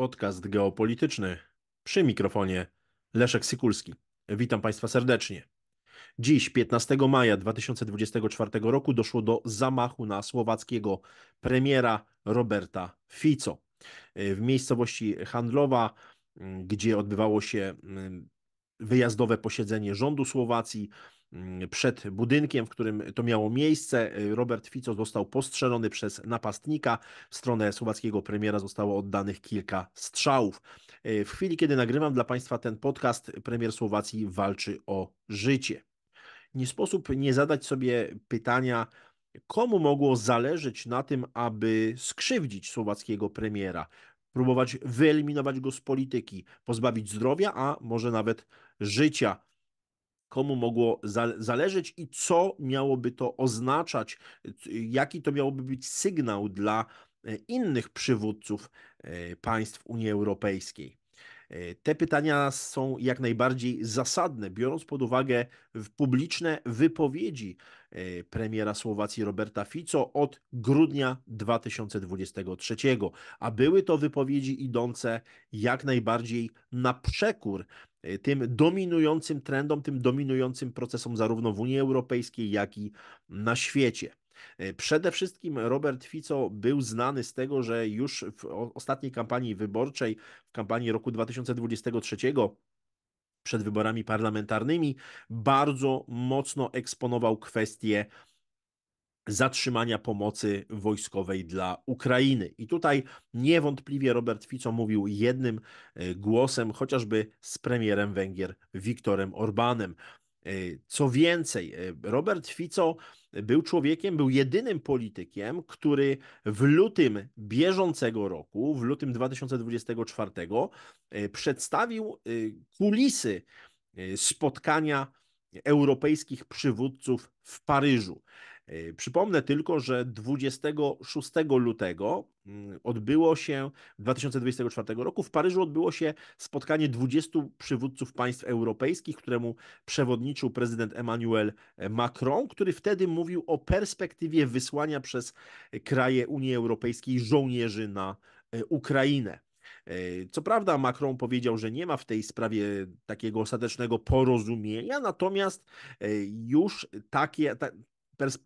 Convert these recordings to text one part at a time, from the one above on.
Podcast geopolityczny przy mikrofonie Leszek Sykulski. Witam Państwa serdecznie. Dziś, 15 maja 2024 roku, doszło do zamachu na słowackiego premiera Roberta Fico. W miejscowości handlowa, gdzie odbywało się mm, wyjazdowe posiedzenie rządu Słowacji, Mm, przed budynkiem, w którym to miało miejsce. Y, Robert Fico został postrzelony przez napastnika. W stronę słowackiego premiera zostało oddanych kilka strzałów. Y, w chwili, kiedy nagrywam dla Państwa ten podcast, premier Słowacji walczy o życie. Nie sposób nie zadać sobie pytania, komu mogło zależeć na tym, aby skrzywdzić słowackiego premiera, próbować wyeliminować go z polityki, pozbawić zdrowia, a może nawet życia komu mogło zależeć i co miałoby to oznaczać, jaki to miałoby być sygnał dla e, innych przywódców e, państw Unii Europejskiej. E, te pytania są jak najbardziej zasadne, biorąc pod uwagę publiczne wypowiedzi premiera Słowacji Roberta Fico od grudnia 2023, a były to wypowiedzi idące jak najbardziej na przekór E, tym dominującym trendom, tym dominującym procesom zarówno w Unii Europejskiej, jak i na świecie. E, przede wszystkim Robert Fico był znany z tego, że już w ostatniej kampanii wyborczej, w kampanii roku 2023, przed wyborami parlamentarnymi, bardzo mocno eksponował kwestie zatrzymania pomocy wojskowej dla Ukrainy. I tutaj niewątpliwie Robert Fico mówił jednym e, głosem, chociażby z premierem Węgier Wiktorem Orbanem. E, co więcej, e, Robert Fico był człowiekiem, był jedynym politykiem, który w lutym bieżącego roku, w lutym 2024, przedstawił kulisy spotkania europejskich przywódców w Paryżu. Y, przypomnę tylko, że 26 lutego mm, odbyło się 2024 roku w Paryżu odbyło się spotkanie 20 przywódców państw europejskich, któremu przewodniczył prezydent Emmanuel Macron, który wtedy mówił o perspektywie wysłania przez kraje Unii Europejskiej żołnierzy na y, Ukrainę. Y, co prawda, Macron powiedział, że nie ma w tej sprawie takiego ostatecznego porozumienia, natomiast już takie, ta,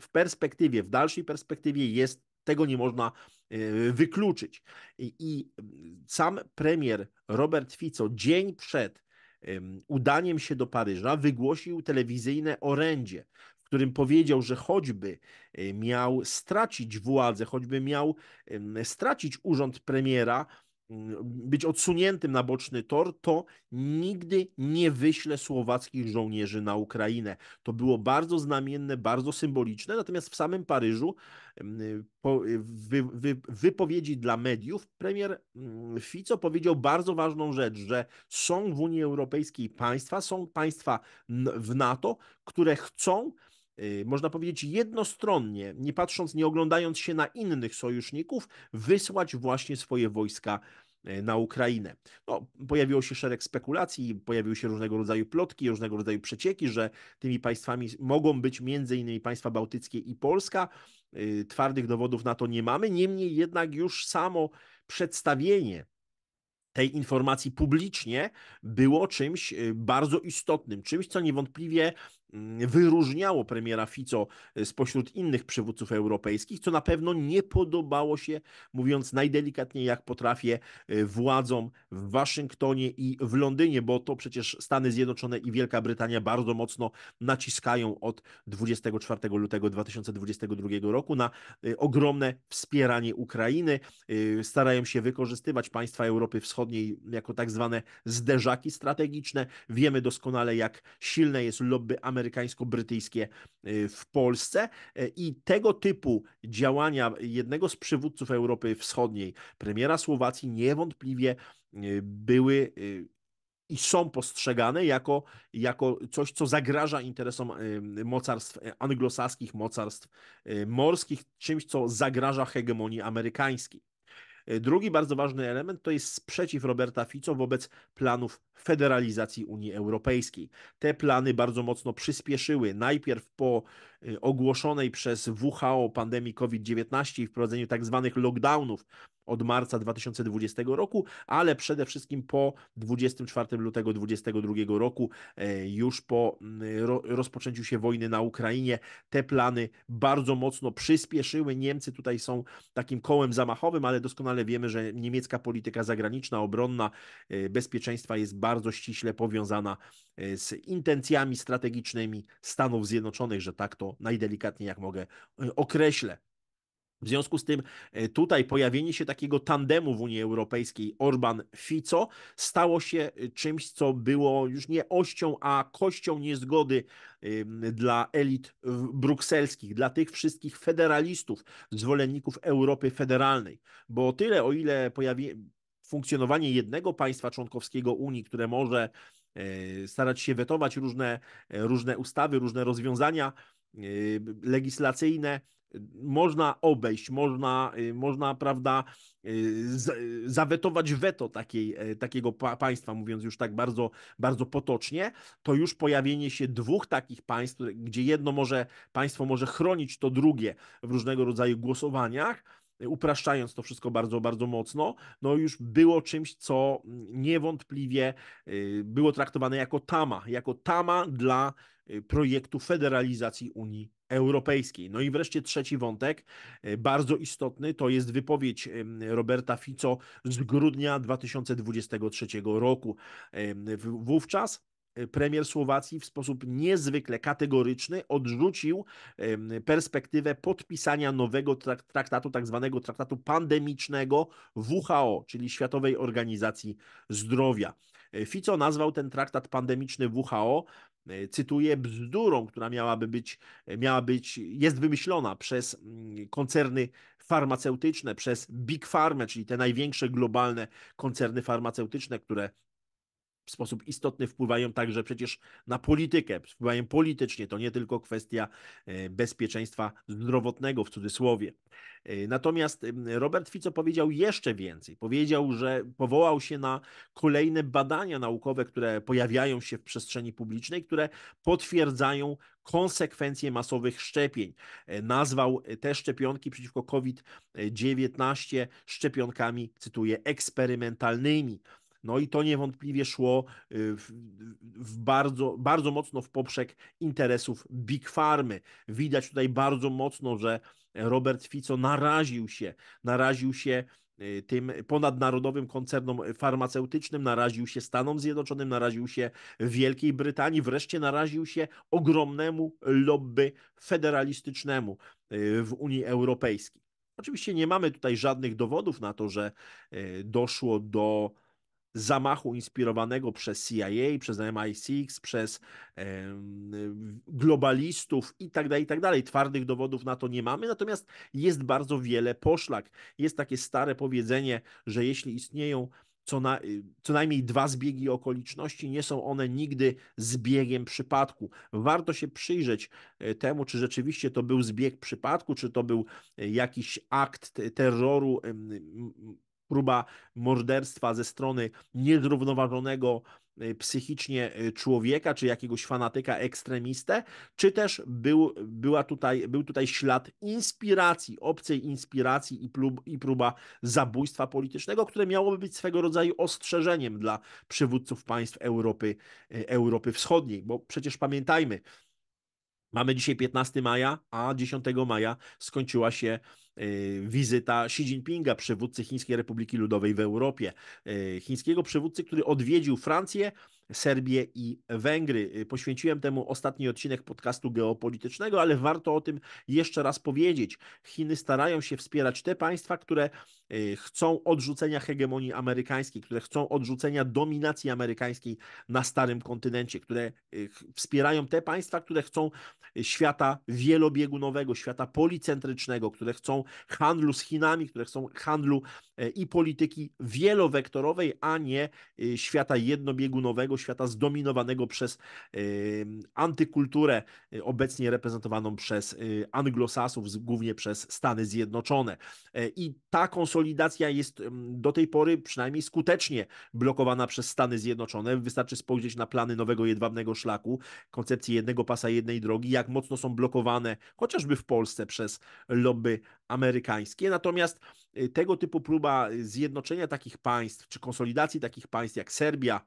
w perspektywie, w dalszej perspektywie jest, tego nie można e, wykluczyć. I, i mm, sam premier Robert Fico dzień przed udaniem się do Paryża wygłosił telewizyjne orędzie, w którym powiedział, że choćby e, miał stracić władzę, choćby miał stracić urząd premiera, Mm, być odsuniętym na boczny tor, to nigdy nie wyśle słowackich żołnierzy na Ukrainę. To było bardzo znamienne, bardzo symboliczne, natomiast w samym Paryżu mm, po wypowiedzi dla mediów premier mm, Fico powiedział bardzo ważną rzecz, że są w Unii Europejskiej państwa, są państwa w NATO, które chcą Y, można powiedzieć, jednostronnie, nie patrząc, nie oglądając się na innych sojuszników, wysłać właśnie swoje wojska e, na Ukrainę. No, pojawiło się szereg spekulacji, pojawiły się różnego rodzaju plotki, różnego rodzaju przecieki, że tymi państwami mogą być m.in. państwa bałtyckie i Polska. Y, twardych dowodów na to nie mamy, niemniej jednak już samo przedstawienie tej informacji publicznie było czymś y, bardzo istotnym, czymś, co niewątpliwie Mm, wyróżniało premiera Fico e, spośród innych przywódców europejskich, co na pewno nie podobało się, mówiąc najdelikatniej jak potrafię, e, władzom w Waszyngtonie i w Londynie, bo to przecież Stany Zjednoczone i Wielka Brytania bardzo mocno naciskają od 24 lutego 2022 roku na e, ogromne wspieranie Ukrainy. Starają się wykorzystywać państwa Europy Wschodniej jako tak zwane zderzaki strategiczne. Wiemy doskonale, jak silne jest lobby amerykańskie amerykańsko-brytyjskie y, w Polsce e, i tego typu działania jednego z przywódców Europy Wschodniej, premiera Słowacji, niewątpliwie y, były y, i są postrzegane jako, jako coś, co zagraża interesom mocarstw e, anglosaskich, mocarstw morskich, czymś, co zagraża hegemonii amerykańskiej. E, drugi bardzo ważny element to jest sprzeciw Roberta Fico wobec planów federalizacji Unii Europejskiej. Te plany bardzo mocno przyspieszyły. Najpierw po y, ogłoszonej przez WHO pandemii COVID-19 i wprowadzeniu tzw. Tak lockdownów od marca 2020 roku, ale przede wszystkim po 24 lutego 2022 roku, e, już po rozpoczęciu się wojny na Ukrainie, te plany bardzo mocno przyspieszyły. Niemcy tutaj są takim kołem zamachowym, ale doskonale wiemy, że niemiecka polityka zagraniczna, obronna, y, bezpieczeństwa jest bardzo bardzo ściśle powiązana e, z intencjami strategicznymi Stanów Zjednoczonych, że tak to najdelikatniej jak mogę e, określę. W związku z tym e, tutaj pojawienie się takiego tandemu w Unii Europejskiej Orban-Fico stało się czymś, co było już nie ością, a kością niezgody dla elit brukselskich, dla tych wszystkich federalistów, zwolenników Europy federalnej. Bo o tyle, o ile pojawi funkcjonowanie jednego państwa członkowskiego Unii, które może e, starać się wetować różne, e, różne ustawy, różne rozwiązania e, legislacyjne, można obejść, można, można prawda, zawetować weto takiej, takiego państwa, mówiąc już tak bardzo, bardzo potocznie, to już pojawienie się dwóch takich państw, gdzie jedno może, państwo może chronić to drugie w różnego rodzaju głosowaniach, Y, upraszczając to wszystko bardzo, bardzo mocno, no już było czymś, co niewątpliwie y, było traktowane jako tama, jako tama dla y, projektu federalizacji Unii Europejskiej. No i wreszcie trzeci wątek, bardzo istotny, to jest wypowiedź Roberta Fico z grudnia 2023 roku. Wówczas Y, premier Słowacji w sposób niezwykle kategoryczny odrzucił perspektywę podpisania nowego traktatu, tak zwanego traktatu pandemicznego WHO, czyli Światowej Organizacji Zdrowia. E, Fico nazwał ten traktat pandemiczny WHO e, cytuję, bzdurą, która miałaby być, e, miała być, jest wymyślona przez koncerny farmaceutyczne, przez Big Pharma, czyli te największe globalne koncerny farmaceutyczne, które w sposób istotny wpływają także przecież na politykę, wpływają politycznie. To nie tylko kwestia e, bezpieczeństwa zdrowotnego w cudzysłowie. E, natomiast Robert Fico powiedział jeszcze więcej. Powiedział, że powołał się na kolejne badania naukowe, które pojawiają się w przestrzeni publicznej, które potwierdzają konsekwencje masowych szczepień. E, nazwał te szczepionki przeciwko COVID-19 szczepionkami, cytuję, eksperymentalnymi. No i to niewątpliwie szło y, w, w bardzo, bardzo mocno w poprzek interesów Big Farmy. Widać tutaj bardzo mocno, że Robert Fico naraził się, naraził się y, tym ponadnarodowym koncernom farmaceutycznym, naraził się Stanom Zjednoczonym, naraził się Wielkiej Brytanii, wreszcie naraził się ogromnemu lobby federalistycznemu y, w Unii Europejskiej. Oczywiście nie mamy tutaj żadnych dowodów na to, że doszło do zamachu inspirowanego przez CIA, przez MI6, przez globalistów i tak dalej, i tak dalej. Twardych dowodów na to nie mamy, natomiast jest bardzo wiele poszlak. Jest takie stare powiedzenie, że jeśli istnieją co, na, co najmniej dwa zbiegi okoliczności, nie są one nigdy zbiegiem przypadku. Warto się przyjrzeć e, temu, czy rzeczywiście to był zbieg przypadku, czy to był e, jakiś akt terroru próba morderstwa ze strony niezrównoważonego y, psychicznie y, człowieka, czy jakiegoś fanatyka ekstremistę, czy też był, była tutaj, był tutaj ślad inspiracji, obcej inspiracji i, prób, i próba zabójstwa politycznego, które miałoby być swego rodzaju ostrzeżeniem dla przywódców państw Europy, y, Europy Wschodniej, bo przecież pamiętajmy, mamy dzisiaj 15 maja, a 10 maja skończyła się Y, wizyta Xi Jinpinga, przywódcy Chińskiej Republiki Ludowej w Europie, y, chińskiego przywódcy, który odwiedził Francję, Serbię i Węgry. Y, poświęciłem temu ostatni odcinek podcastu geopolitycznego, ale warto o tym jeszcze raz powiedzieć. Chiny starają się wspierać te państwa, które y, chcą odrzucenia hegemonii amerykańskiej, które chcą odrzucenia dominacji amerykańskiej na starym kontynencie, które y, wspierają te państwa, które chcą świata wielobiegunowego, świata policentrycznego, które chcą handlu z Chinami, które chcą handlu E, i polityki wielowektorowej, a nie e, świata jednobiegunowego, świata zdominowanego przez e, antykulturę obecnie reprezentowaną przez anglosasów, głównie przez Stany Zjednoczone. I ta konsolidacja jest do tej pory przynajmniej skutecznie blokowana przez Stany Zjednoczone. Wystarczy spojrzeć na plany nowego jedwabnego szlaku, koncepcję jednego pasa, jednej drogi, jak mocno są blokowane chociażby w Polsce przez lobby amerykańskie. Natomiast y, tego typu próba y, zjednoczenia takich państw, czy konsolidacji takich państw jak Serbia,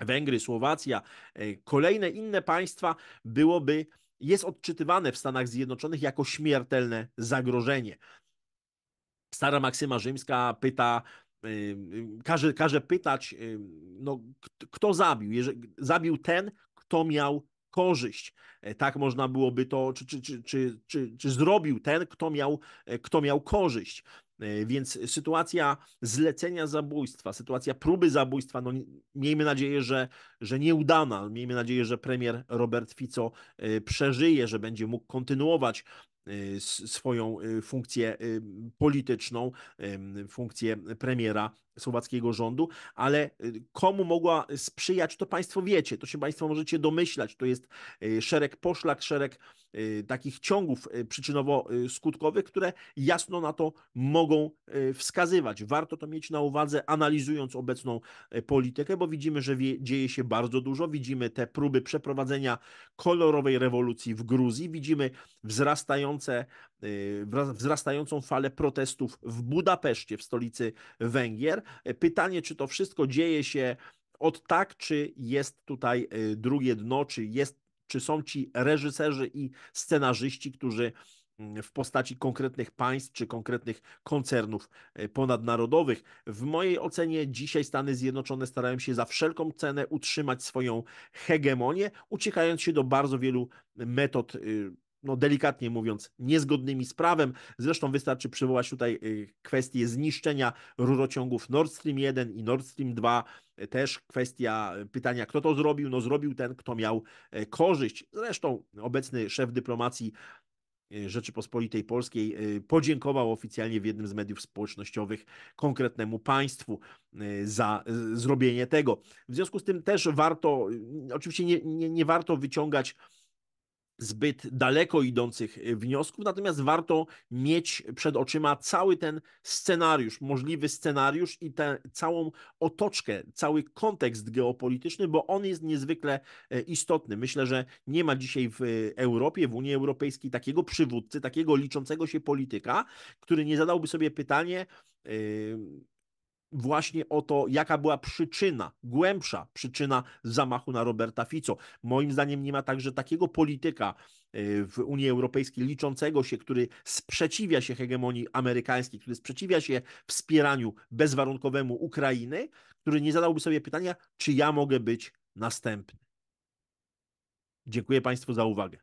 Węgry, Słowacja, y, kolejne inne państwa byłoby, jest odczytywane w Stanach Zjednoczonych jako śmiertelne zagrożenie. Stara Maksyma Rzymska pyta, każe, każe pytać, no, kto zabił? Jeżeli, zabił ten, kto miał korzyść. E, tak można byłoby to, czy, czy, czy, czy, czy, czy zrobił ten, kto miał, e, kto miał korzyść. E, więc sytuacja zlecenia zabójstwa, sytuacja próby zabójstwa, no miejmy nadzieję, że, że nieudana. Miejmy nadzieję, że premier Robert Fico przeżyje, że będzie mógł kontynuować Y, swoją y, funkcję y, polityczną, funkcję premiera słowackiego rządu, ale komu mogła sprzyjać, to Państwo wiecie, to się Państwo możecie domyślać. To jest szereg poszlak, szereg Y, takich ciągów y, przyczynowo-skutkowych, y, które jasno na to mogą wskazywać. Warto to mieć na uwadze, analizując obecną politykę, bo widzimy, że dzieje się bardzo dużo. Widzimy te próby przeprowadzenia kolorowej rewolucji w Gruzji, widzimy wzrastające, wzrastającą falę protestów w Budapeszcie, w stolicy Węgier. Pytanie, czy to wszystko dzieje się od tak, czy jest tutaj drugie dno, czy jest czy są ci reżyserzy i scenarzyści, którzy mm, w postaci konkretnych państw czy konkretnych koncernów e, ponadnarodowych. W mojej ocenie dzisiaj Stany Zjednoczone starają się za wszelką cenę utrzymać swoją hegemonię, uciekając się do bardzo wielu metod y, no delikatnie mówiąc, niezgodnymi z prawem. Zresztą wystarczy przywołać tutaj y, kwestię zniszczenia rurociągów Nord Stream 1 i Nord Stream 2. Też kwestia y, pytania, kto to zrobił. No zrobił ten, kto miał y, korzyść. Zresztą obecny szef dyplomacji Rzeczypospolitej Polskiej podziękował oficjalnie w jednym z mediów społecznościowych konkretnemu państwu za zrobienie tego. W związku z tym też warto, oczywiście nie, nie, nie warto wyciągać zbyt daleko idących e, wniosków, natomiast warto mieć przed oczyma cały ten scenariusz, możliwy scenariusz i tę całą otoczkę, cały kontekst geopolityczny, bo on jest niezwykle e, istotny. Myślę, że nie ma dzisiaj w e, Europie, w Unii Europejskiej takiego przywódcy, takiego liczącego się polityka, który nie zadałby sobie pytanie, yy, właśnie o to, jaka była przyczyna, głębsza przyczyna zamachu na Roberta Fico. Moim zdaniem nie ma także takiego polityka y, w Unii Europejskiej liczącego się, który sprzeciwia się hegemonii amerykańskiej, który sprzeciwia się wspieraniu bezwarunkowemu Ukrainy, który nie zadałby sobie pytania, czy ja mogę być następny. Dziękuję Państwu za uwagę.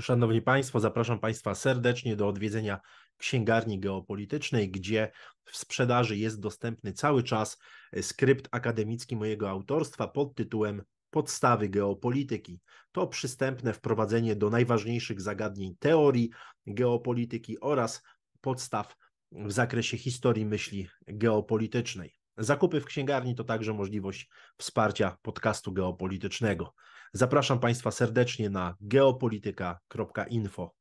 Szanowni Państwo, zapraszam Państwa serdecznie do odwiedzenia księgarni geopolitycznej, gdzie w sprzedaży jest dostępny cały czas skrypt akademicki mojego autorstwa pod tytułem Podstawy geopolityki. To przystępne wprowadzenie do najważniejszych zagadnień teorii geopolityki oraz podstaw w zakresie historii myśli geopolitycznej. Zakupy w księgarni to także możliwość wsparcia podcastu geopolitycznego. Zapraszam Państwa serdecznie na geopolityka.info.